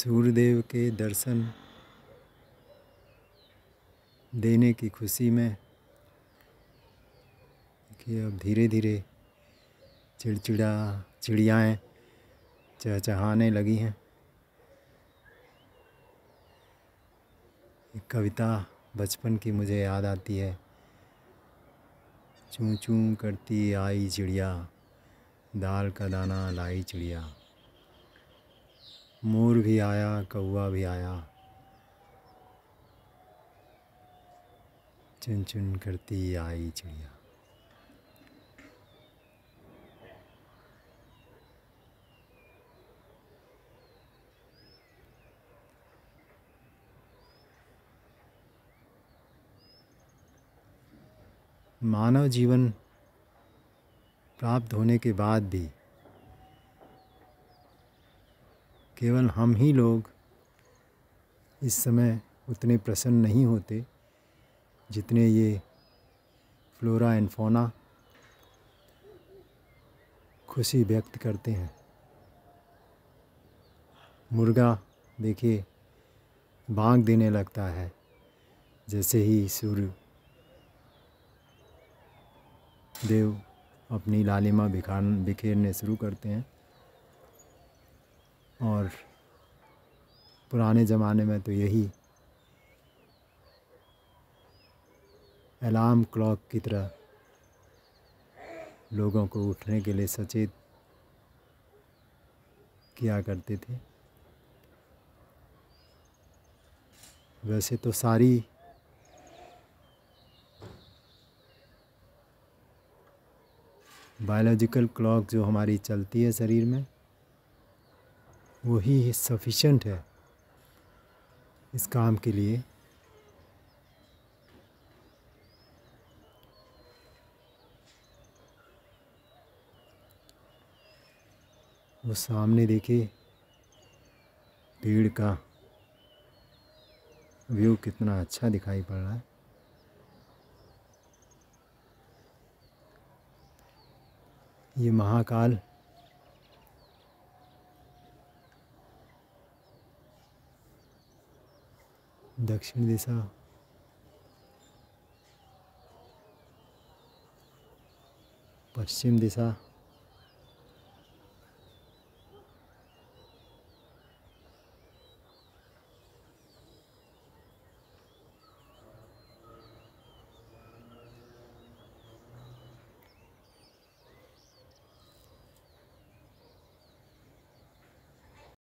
सूर्यदेव के दर्शन देने की खुशी में कि अब धीरे धीरे चिड़चिड़ा चिड़ियाएँ चहचहाने लगी हैं एक कविता बचपन की मुझे याद आती है चूँ चूँ करती आई चिड़िया दाल का दाना लाई चिड़िया मोर भी आया कौआ भी आया चुन चुन करती आई चिड़िया मानव जीवन प्राप्त होने के बाद भी केवल हम ही लोग इस समय उतने प्रसन्न नहीं होते जितने ये फ्लोरा एंड फोना खुशी व्यक्त करते हैं मुर्गा देखिए बांग देने लगता है जैसे ही सूर्य देव अपनी लालिमा बिखार बिखेरने शुरू करते हैं और पुराने ज़माने में तो यही अलार्म क्लॉक की तरह लोगों को उठने के लिए सचेत किया करते थे वैसे तो सारी बायोलॉजिकल क्लॉक जो हमारी चलती है शरीर में वही सफिशेंट है इस काम के लिए वो सामने देखे पेड़ का व्यू कितना अच्छा दिखाई पड़ रहा है ये महाकाल दक्षिण दिशा पश्चिम दिशा